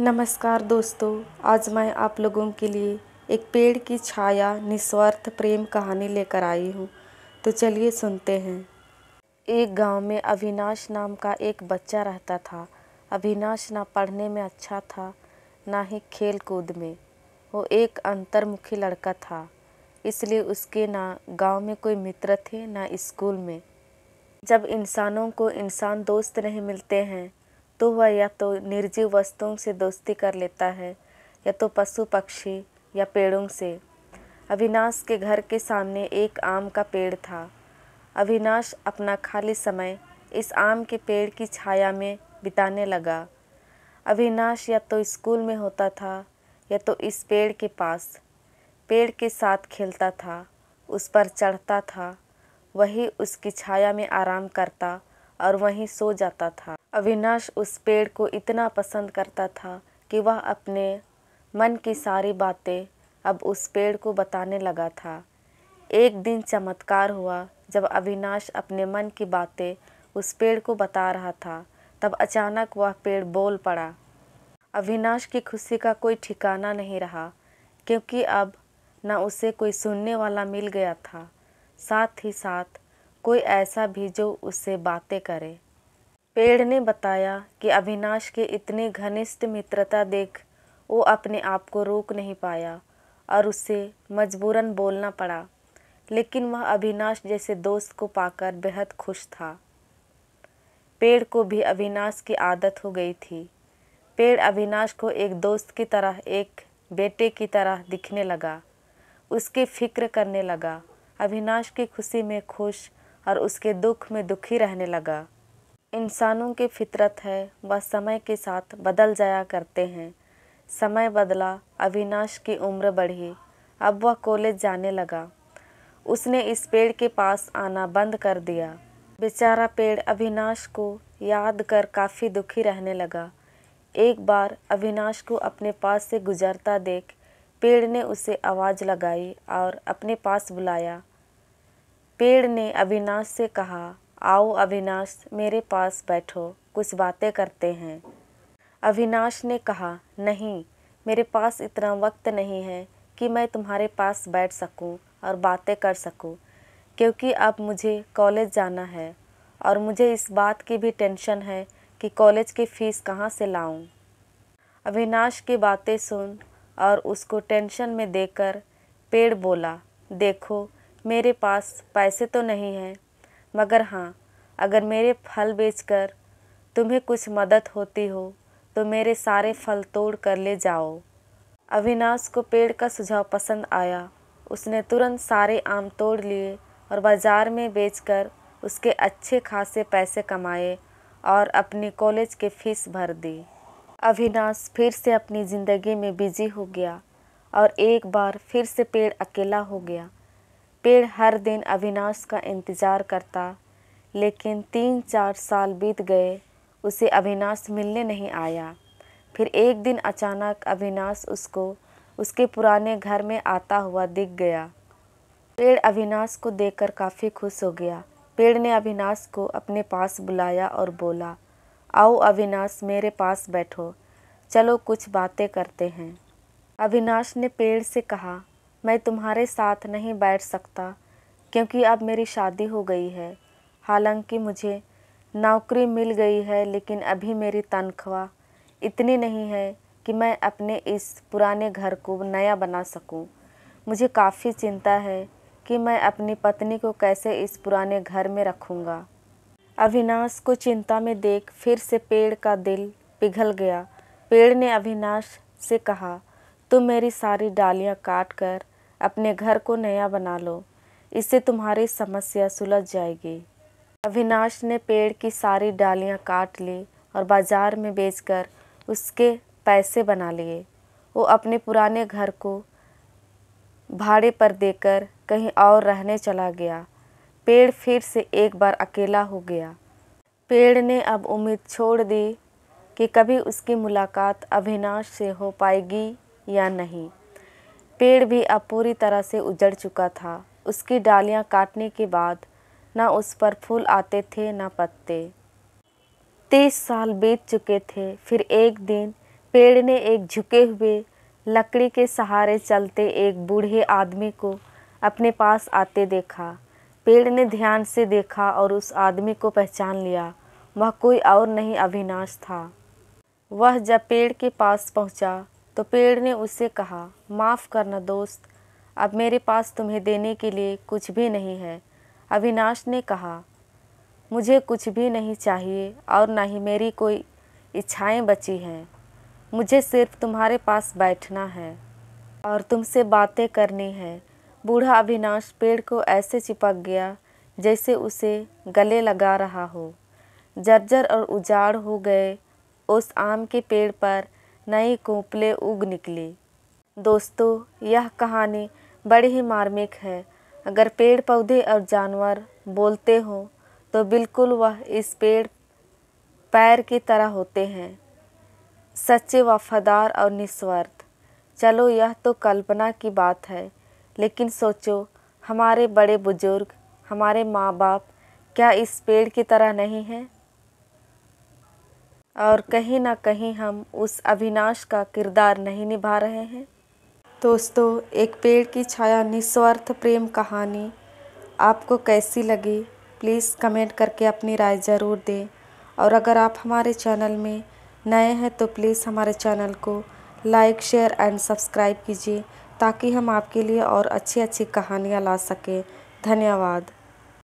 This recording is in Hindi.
नमस्कार दोस्तों आज मैं आप लोगों के लिए एक पेड़ की छाया निस्वार्थ प्रेम कहानी लेकर आई हूँ तो चलिए सुनते हैं एक गांव में अविनाश नाम का एक बच्चा रहता था अविनाश ना पढ़ने में अच्छा था ना ही खेल कूद में वो एक अंतर्मुखी लड़का था इसलिए उसके ना गांव में कोई मित्र थे ना स्कूल में जब इंसानों को इंसान दोस्त नहीं मिलते हैं तो वह या तो निर्जीव वस्तुओं से दोस्ती कर लेता है या तो पशु पक्षी या पेड़ों से अविनाश के घर के सामने एक आम का पेड़ था अविनाश अपना खाली समय इस आम के पेड़ की छाया में बिताने लगा अविनाश या तो स्कूल में होता था या तो इस पेड़ के पास पेड़ के साथ खेलता था उस पर चढ़ता था वही उसकी छाया में आराम करता और वहीं सो जाता था अविनाश उस पेड़ को इतना पसंद करता था कि वह अपने मन की सारी बातें अब उस पेड़ को बताने लगा था एक दिन चमत्कार हुआ जब अविनाश अपने मन की बातें उस पेड़ को बता रहा था तब अचानक वह पेड़ बोल पड़ा अविनाश की खुशी का कोई ठिकाना नहीं रहा क्योंकि अब न उसे कोई सुनने वाला मिल गया था साथ ही साथ कोई ऐसा भी जो उससे बातें करे पेड़ ने बताया कि अविनाश के इतने घनिष्ठ मित्रता देख वो अपने आप को रोक नहीं पाया और उसे मजबूरन बोलना पड़ा लेकिन वह अविनाश जैसे दोस्त को पाकर बेहद खुश था पेड़ को भी अविनाश की आदत हो गई थी पेड़ अविनाश को एक दोस्त की तरह एक बेटे की तरह दिखने लगा उसकी फिक्र करने लगा अविनाश की खुशी में खुश और उसके दुख में दुखी रहने लगा इंसानों की फितरत है वह समय के साथ बदल जाया करते हैं समय बदला अविनाश की उम्र बढ़ी अब वह कॉलेज जाने लगा उसने इस पेड़ के पास आना बंद कर दिया बेचारा पेड़ अविनाश को याद कर काफ़ी दुखी रहने लगा एक बार अविनाश को अपने पास से गुजरता देख पेड़ ने उसे आवाज़ लगाई और अपने पास बुलाया पेड़ ने अविनाश से कहा आओ अविनाश मेरे पास बैठो कुछ बातें करते हैं अविनाश ने कहा नहीं मेरे पास इतना वक्त नहीं है कि मैं तुम्हारे पास बैठ सकूं और बातें कर सकूं क्योंकि अब मुझे कॉलेज जाना है और मुझे इस बात की भी टेंशन है कि कॉलेज की फ़ीस कहाँ से लाऊं। अविनाश की बातें सुन और उसको टेंशन में देकर पेड़ बोला देखो मेरे पास पैसे तो नहीं हैं मगर हाँ अगर मेरे फल बेचकर तुम्हें कुछ मदद होती हो तो मेरे सारे फल तोड़ कर ले जाओ अविनाश को पेड़ का सुझाव पसंद आया उसने तुरंत सारे आम तोड़ लिए और बाज़ार में बेचकर उसके अच्छे खासे पैसे कमाए और अपनी कॉलेज के फ़ीस भर दी अविनाश फिर से अपनी ज़िंदगी में बिजी हो गया और एक बार फिर से पेड़ अकेला हो गया पेड़ हर दिन अविनाश का इंतज़ार करता लेकिन तीन चार साल बीत गए उसे अविनाश मिलने नहीं आया फिर एक दिन अचानक अविनाश उसको उसके पुराने घर में आता हुआ दिख गया पेड़ अविनाश को देखकर काफ़ी खुश हो गया पेड़ ने अविनाश को अपने पास बुलाया और बोला आओ अविनाश मेरे पास बैठो चलो कुछ बातें करते हैं अविनाश ने पेड़ से कहा मैं तुम्हारे साथ नहीं बैठ सकता क्योंकि अब मेरी शादी हो गई है हालांकि मुझे नौकरी मिल गई है लेकिन अभी मेरी तनख्वाह इतनी नहीं है कि मैं अपने इस पुराने घर को नया बना सकूं। मुझे काफ़ी चिंता है कि मैं अपनी पत्नी को कैसे इस पुराने घर में रखूंगा। अविनाश को चिंता में देख फिर से पेड़ का दिल पिघल गया पेड़ ने अविनाश से कहा तुम मेरी सारी डालियाँ काट कर अपने घर को नया बना लो इससे तुम्हारी समस्या सुलझ जाएगी अविनाश ने पेड़ की सारी डालियाँ काट ली और बाजार में बेचकर उसके पैसे बना लिए वो अपने पुराने घर को भाड़े पर देकर कहीं और रहने चला गया पेड़ फिर से एक बार अकेला हो गया पेड़ ने अब उम्मीद छोड़ दी कि कभी उसकी मुलाकात अविनाश से हो पाएगी या नहीं पेड़ भी अब पूरी तरह से उजड़ चुका था उसकी डालियाँ काटने के बाद ना उस पर फूल आते थे ना पत्ते तीस साल बीत चुके थे फिर एक दिन पेड़ ने एक झुके हुए लकड़ी के सहारे चलते एक बूढ़े आदमी को अपने पास आते देखा पेड़ ने ध्यान से देखा और उस आदमी को पहचान लिया वह कोई और नहीं अविनाश था वह जब पेड़ के पास पहुंचा तो पेड़ ने उससे कहा माफ़ करना दोस्त अब मेरे पास तुम्हें देने के लिए कुछ भी नहीं है अविनाश ने कहा मुझे कुछ भी नहीं चाहिए और ना ही मेरी कोई इच्छाएं बची हैं मुझे सिर्फ तुम्हारे पास बैठना है और तुमसे बातें करनी है बूढ़ा अविनाश पेड़ को ऐसे चिपक गया जैसे उसे गले लगा रहा हो जर्जर और उजाड़ हो गए उस आम के पेड़ पर नए कोपले उग निकले दोस्तों यह कहानी बड़ी ही मार्मिक है अगर पेड़ पौधे और जानवर बोलते हों तो बिल्कुल वह इस पेड़ पैर की तरह होते हैं सच्चे वफादार और निस्वार्थ चलो यह तो कल्पना की बात है लेकिन सोचो हमारे बड़े बुजुर्ग हमारे माँ बाप क्या इस पेड़ की तरह नहीं हैं और कहीं ना कहीं हम उस अविनाश का किरदार नहीं निभा रहे हैं दोस्तों एक पेड़ की छाया निस्वार्थ प्रेम कहानी आपको कैसी लगी प्लीज़ कमेंट करके अपनी राय ज़रूर दें और अगर आप हमारे चैनल में नए हैं तो प्लीज़ हमारे चैनल को लाइक शेयर एंड सब्सक्राइब कीजिए ताकि हम आपके लिए और अच्छी अच्छी कहानियाँ ला सकें धन्यवाद